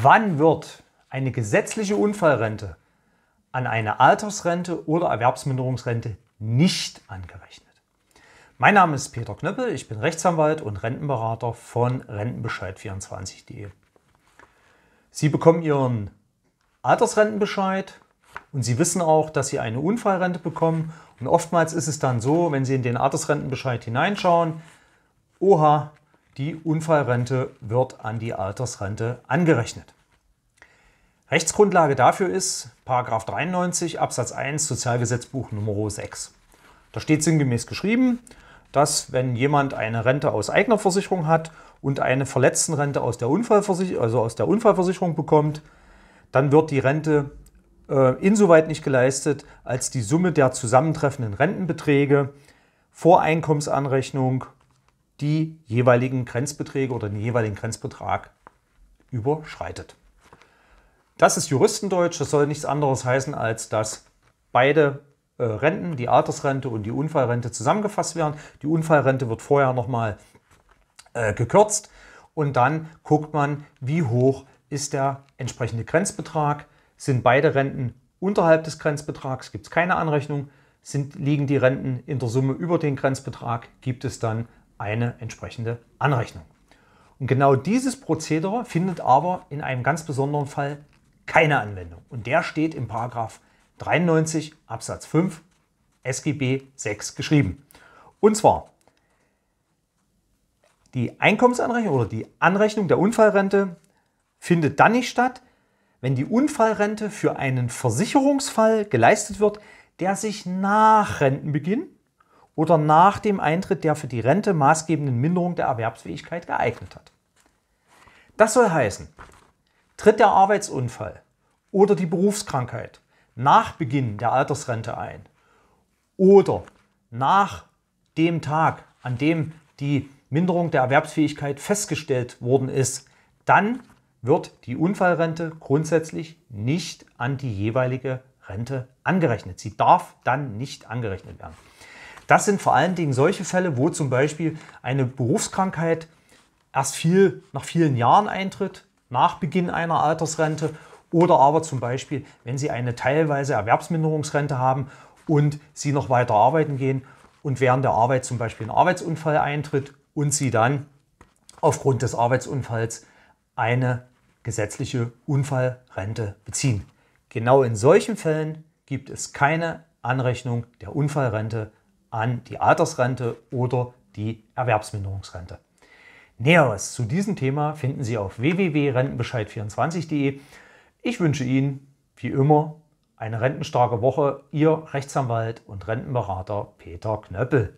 Wann wird eine gesetzliche Unfallrente an eine Altersrente oder Erwerbsminderungsrente nicht angerechnet? Mein Name ist Peter Knöppel, ich bin Rechtsanwalt und Rentenberater von Rentenbescheid24.de. Sie bekommen Ihren Altersrentenbescheid und Sie wissen auch, dass Sie eine Unfallrente bekommen. Und oftmals ist es dann so, wenn Sie in den Altersrentenbescheid hineinschauen, oha, die Unfallrente wird an die Altersrente angerechnet. Rechtsgrundlage dafür ist 93 Absatz 1 Sozialgesetzbuch Nr. 6. Da steht sinngemäß geschrieben, dass wenn jemand eine Rente aus eigener Versicherung hat und eine Verletztenrente aus der Unfallversicherung, also aus der Unfallversicherung bekommt, dann wird die Rente äh, insoweit nicht geleistet, als die Summe der zusammentreffenden Rentenbeträge vor Einkommensanrechnung die jeweiligen Grenzbeträge oder den jeweiligen Grenzbetrag überschreitet. Das ist Juristendeutsch, das soll nichts anderes heißen, als dass beide äh, Renten, die Altersrente und die Unfallrente zusammengefasst werden. Die Unfallrente wird vorher nochmal äh, gekürzt und dann guckt man, wie hoch ist der entsprechende Grenzbetrag. Sind beide Renten unterhalb des Grenzbetrags, gibt es keine Anrechnung. Sind, liegen die Renten in der Summe über den Grenzbetrag, gibt es dann eine entsprechende Anrechnung. Und genau dieses Prozedere findet aber in einem ganz besonderen Fall keine Anwendung. Und der steht im 93 Absatz 5 SGB 6 geschrieben. Und zwar die Einkommensanrechnung oder die Anrechnung der Unfallrente findet dann nicht statt, wenn die Unfallrente für einen Versicherungsfall geleistet wird, der sich nach Rentenbeginn oder nach dem Eintritt der für die Rente maßgebenden Minderung der Erwerbsfähigkeit geeignet hat. Das soll heißen, tritt der Arbeitsunfall oder die Berufskrankheit nach Beginn der Altersrente ein oder nach dem Tag, an dem die Minderung der Erwerbsfähigkeit festgestellt worden ist, dann wird die Unfallrente grundsätzlich nicht an die jeweilige Rente angerechnet. Sie darf dann nicht angerechnet werden. Das sind vor allen Dingen solche Fälle, wo zum Beispiel eine Berufskrankheit erst viel, nach vielen Jahren eintritt, nach Beginn einer Altersrente oder aber zum Beispiel, wenn Sie eine teilweise Erwerbsminderungsrente haben und Sie noch weiter arbeiten gehen und während der Arbeit zum Beispiel ein Arbeitsunfall eintritt und Sie dann aufgrund des Arbeitsunfalls eine gesetzliche Unfallrente beziehen. Genau in solchen Fällen gibt es keine Anrechnung der Unfallrente an die Altersrente oder die Erwerbsminderungsrente. Näheres zu diesem Thema finden Sie auf www.rentenbescheid24.de. Ich wünsche Ihnen, wie immer, eine rentenstarke Woche. Ihr Rechtsanwalt und Rentenberater Peter Knöppel.